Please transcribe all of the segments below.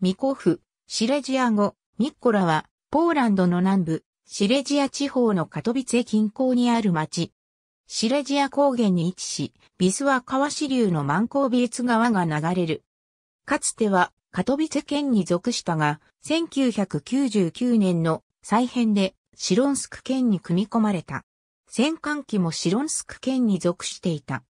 ミコフ、シレジア語、ミッコラは、ポーランドの南部、シレジア地方のカトビツェ近郊にある町。シレジア高原に位置し、ビスワ川支流のマンコービーツ川が流れる。かつては、カトビツェ県に属したが、1999年の再編で、シロンスク県に組み込まれた。戦艦機もシロンスク県に属していた。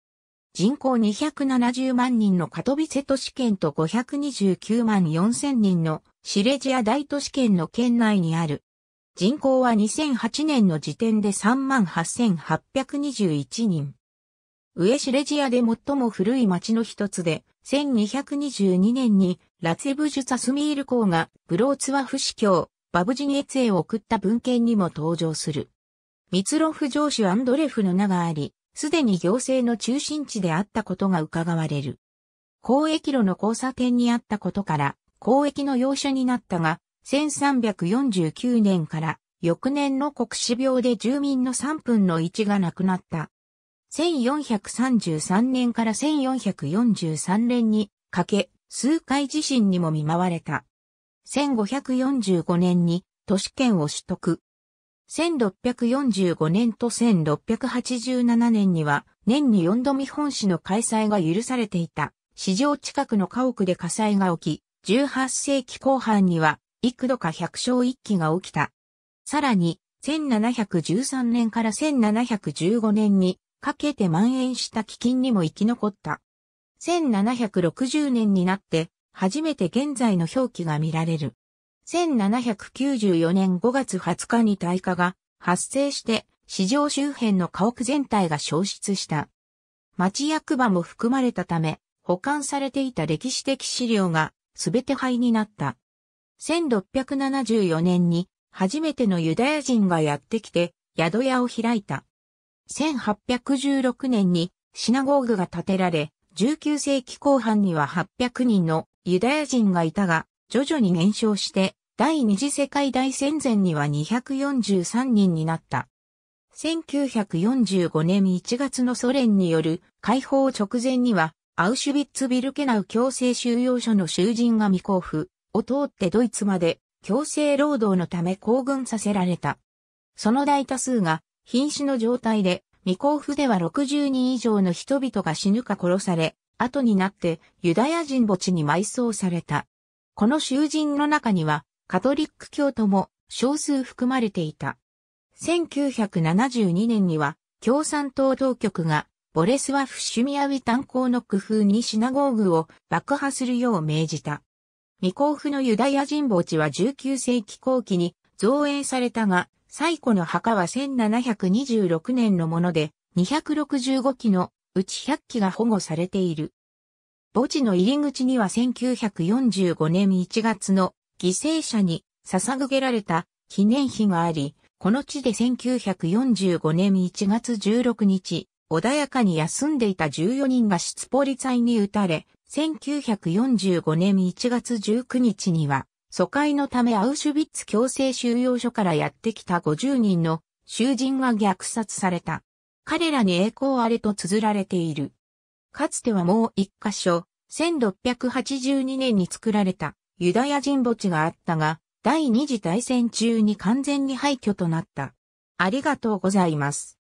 人口270万人のカトビセ都市圏と529万4000人のシレジア大都市圏の圏内にある。人口は2008年の時点で38,821人。上シレジアで最も古い町の一つで、1222年にラツェブジュサスミール公がブローツワフ司教、バブジニエツへ送った文献にも登場する。ミツロフ城主アンドレフの名があり、すでに行政の中心地であったことが伺われる。交易路の交差点にあったことから、交易の要所になったが、1349年から翌年の国死病で住民の3分の1が亡くなった。1433年から1443年にかけ、数回地震にも見舞われた。1545年に都市圏を取得。1645年と1687年には、年に4度見本市の開催が許されていた、市場近くの家屋で火災が起き、18世紀後半には、幾度か百姓一揆が起きた。さらに、1713年から1715年にかけて蔓延した飢饉にも生き残った。1760年になって、初めて現在の表記が見られる。1794年5月20日に大火が発生して市場周辺の家屋全体が消失した。町役場も含まれたため、保管されていた歴史的資料がすべて灰になった。1674年に初めてのユダヤ人がやってきて宿屋を開いた。1816年にシナゴーグが建てられ、19世紀後半には800人のユダヤ人がいたが、徐々に減少して第二次世界大戦前には243人になった。1945年1月のソ連による解放直前には、アウシュビッツビルケナウ強制収容所の囚人が未交付を通ってドイツまで強制労働のため行軍させられた。その大多数が瀕死の状態で、未交付では60人以上の人々が死ぬか殺され、後になってユダヤ人墓地に埋葬された。この囚人の中にはカトリック教徒も少数含まれていた。1972年には共産党当局がボレスワフ・シュミアウィ炭鉱の工夫にシナゴーグを爆破するよう命じた。未交付のユダヤ人墓地は19世紀後期に造営されたが、最古の墓は1726年のもので、265基のうち100基が保護されている。墓地の入り口には1945年1月の犠牲者に捧げられた記念碑があり、この地で1945年1月16日、穏やかに休んでいた14人がシツポリ罪に撃たれ、1945年1月19日には、疎開のためアウシュビッツ強制収容所からやってきた50人の囚人が虐殺された。彼らに栄光あれと綴られている。かつてはもう一箇所、1682年に作られたユダヤ人墓地があったが、第二次大戦中に完全に廃墟となった。ありがとうございます。